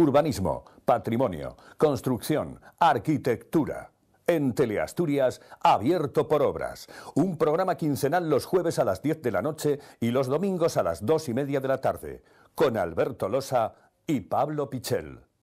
Urbanismo, patrimonio, construcción, arquitectura. En Teleasturias, abierto por obras. Un programa quincenal los jueves a las 10 de la noche y los domingos a las 2 y media de la tarde. Con Alberto Losa y Pablo Pichel.